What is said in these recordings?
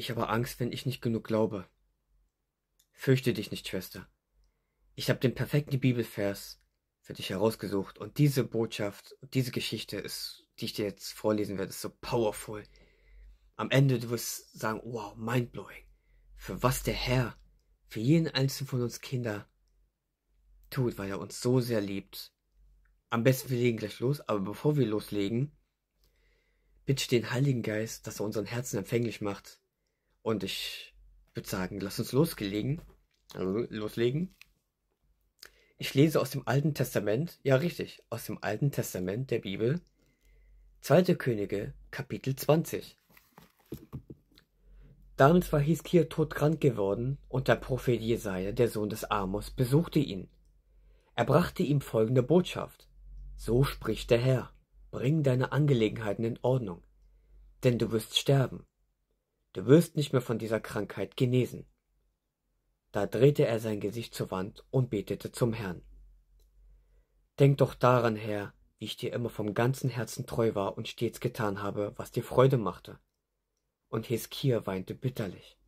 Ich habe Angst, wenn ich nicht genug glaube. Fürchte dich nicht, Schwester. Ich habe den perfekten Bibelvers für dich herausgesucht und diese Botschaft, diese Geschichte ist, die ich dir jetzt vorlesen werde, ist so powerful. Am Ende du wirst sagen, wow, mindblowing. Für was der Herr, für jeden einzelnen von uns Kinder tut, weil er uns so sehr liebt. Am besten wir legen gleich los, aber bevor wir loslegen, bitte den Heiligen Geist, dass er unseren Herzen empfänglich macht und ich würde sagen, lass uns losgelegen. Also loslegen. Ich lese aus dem Alten Testament, ja richtig, aus dem Alten Testament der Bibel, 2. Könige, Kapitel 20. Damit war Hiskia todkrank geworden und der Prophet Jesaja, der Sohn des Amos, besuchte ihn. Er brachte ihm folgende Botschaft. So spricht der Herr, bring deine Angelegenheiten in Ordnung, denn du wirst sterben Du wirst nicht mehr von dieser Krankheit genesen. Da drehte er sein Gesicht zur Wand und betete zum Herrn. Denk doch daran, Herr, wie ich dir immer vom ganzen Herzen treu war und stets getan habe, was dir Freude machte. Und Heskia weinte bitterlich.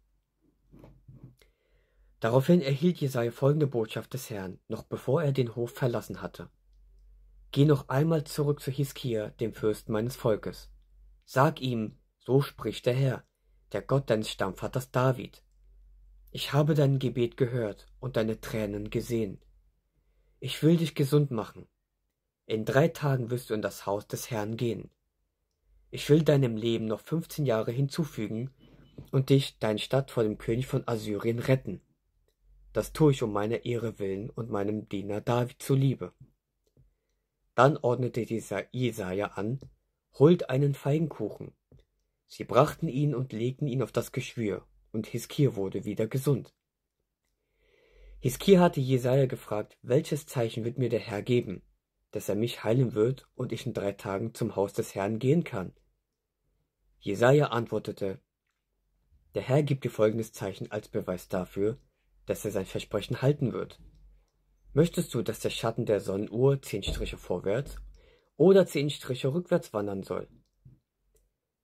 Daraufhin erhielt Jesaja folgende Botschaft des Herrn, noch bevor er den Hof verlassen hatte. Geh noch einmal zurück zu Hiskia, dem Fürsten meines Volkes. Sag ihm, so spricht der Herr der Gott deines Stammvaters David. Ich habe dein Gebet gehört und deine Tränen gesehen. Ich will dich gesund machen. In drei Tagen wirst du in das Haus des Herrn gehen. Ich will deinem Leben noch fünfzehn Jahre hinzufügen und dich, deine Stadt, vor dem König von Assyrien retten. Das tue ich um meiner Ehre willen und meinem Diener David zuliebe. Dann ordnete dieser Jesaja an, holt einen Feigenkuchen Sie brachten ihn und legten ihn auf das Geschwür, und Hiskia wurde wieder gesund. Hiskia hatte Jesaja gefragt, welches Zeichen wird mir der Herr geben, dass er mich heilen wird und ich in drei Tagen zum Haus des Herrn gehen kann? Jesaja antwortete, der Herr gibt dir folgendes Zeichen als Beweis dafür, dass er sein Versprechen halten wird. Möchtest du, dass der Schatten der Sonnenuhr zehn Striche vorwärts oder zehn Striche rückwärts wandern soll?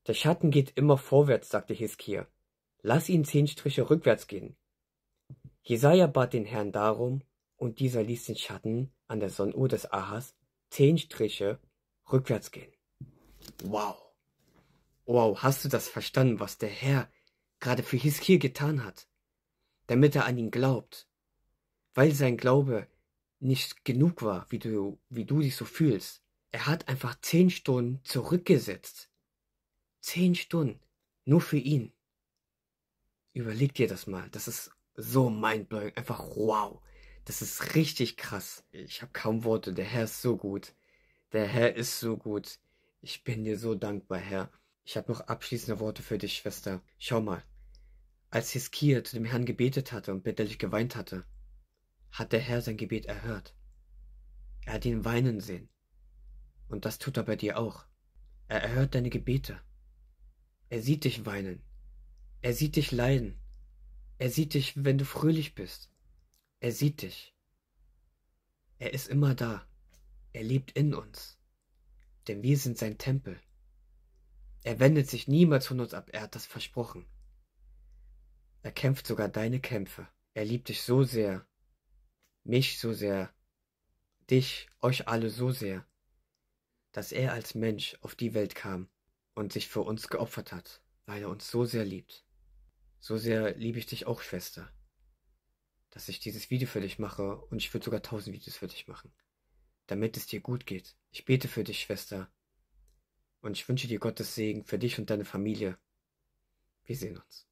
Der Schatten geht immer vorwärts, sagte Hiskia. Lass ihn zehn Striche rückwärts gehen. Jesaja bat den Herrn darum, und dieser ließ den Schatten an der Sonnenuhr des Ahas zehn Striche rückwärts gehen. Wow. Wow, hast du das verstanden, was der Herr gerade für Hiskia getan hat? Damit er an ihn glaubt. Weil sein Glaube nicht genug war, wie du, wie du dich so fühlst. Er hat einfach zehn Stunden zurückgesetzt Zehn Stunden. Nur für ihn. Überleg dir das mal. Das ist so mindblowing. Einfach wow. Das ist richtig krass. Ich habe kaum Worte. Der Herr ist so gut. Der Herr ist so gut. Ich bin dir so dankbar, Herr. Ich habe noch abschließende Worte für dich, Schwester. Schau mal. Als Hiskia zu dem Herrn gebetet hatte und bitterlich geweint hatte, hat der Herr sein Gebet erhört. Er hat ihn weinen sehen. Und das tut er bei dir auch. Er erhört deine Gebete. Er sieht dich weinen. Er sieht dich leiden. Er sieht dich, wenn du fröhlich bist. Er sieht dich. Er ist immer da. Er lebt in uns. Denn wir sind sein Tempel. Er wendet sich niemals von uns ab. Er hat das versprochen. Er kämpft sogar deine Kämpfe. Er liebt dich so sehr. Mich so sehr. Dich, euch alle so sehr. Dass er als Mensch auf die Welt kam und sich für uns geopfert hat, weil er uns so sehr liebt. So sehr liebe ich dich auch, Schwester, dass ich dieses Video für dich mache und ich würde sogar tausend Videos für dich machen, damit es dir gut geht. Ich bete für dich, Schwester, und ich wünsche dir Gottes Segen für dich und deine Familie. Wir sehen uns.